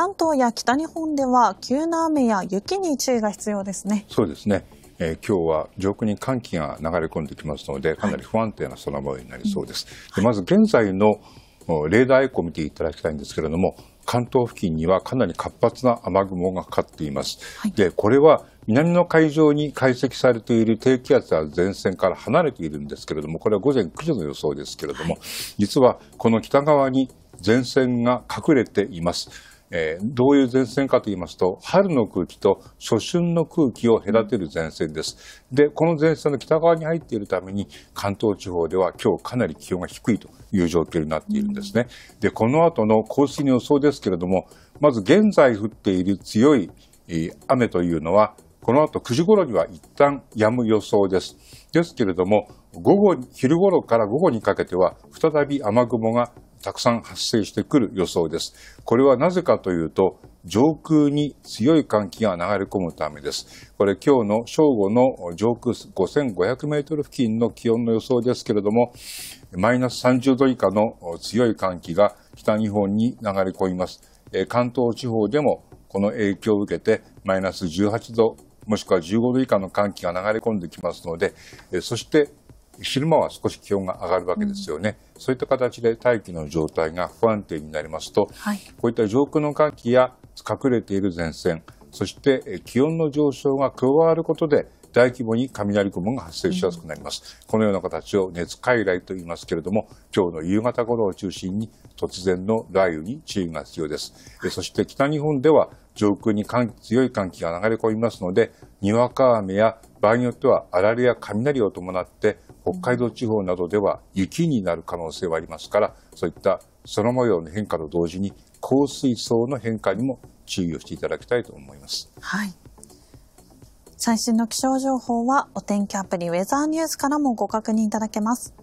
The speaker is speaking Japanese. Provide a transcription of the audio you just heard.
関東や北日本では急な雨や雪に注意が必要ですね。そうですね。えー、今日は上空に寒気が流れ込んできますので、かなり不安定な空模様になりそうです。はい、でまず現在のレーダーエコを見ていただきたいんですけれども、関東付近にはかなり活発な雨雲がかかっています。はい、で、これは南の海上に解析されている低気圧や前線から離れているんですけれども、これは午前9時の予想ですけれども、はい、実はこの北側に前線が隠れています。えー、どういう前線かと言いますと、春の空気と初春の空気を隔てる前線です。で、この前線の北側に入っているために、関東地方では今日かなり気温が低いという状況になっているんですね。で、この後の降水の予想ですけれども、まず現在降っている強い雨というのは、この後9時頃には一旦止む予想です。ですけれども、午後、昼頃から午後にかけては、再び雨雲がたくさん発生してくる予想です。これはなぜかというと、上空に強い寒気が流れ込むためです。これ今日の正午の上空5500メートル付近の気温の予想ですけれども、マイナス30度以下の強い寒気が北日本に流れ込みます。関東地方でもこの影響を受けてマイナス18度もしくは15度以下の寒気が流れ込んできますので、えそして昼間は少し気温が上がるわけですよね、うん、そういった形で大気の状態が不安定になりますと、はい、こういった上空の寒気や隠れている前線そして気温の上昇が加わることで大規模に雷雲が発生しやすくなります。うん、このような形を熱傀儡と言いますけれども、今日の夕方頃を中心に突然の雷雨に注意が必要です。そして北日本では上空に強い寒気が流れ込みますので、にわか雨や場合によってはあられや雷を伴って北海道地方などでは雪になる可能性はありますから、そういった空模様の変化と同時に降水層の変化にも注意をしていただきたいと思います。はい最新の気象情報はお天気アプリウェザーニュースからもご確認いただけます。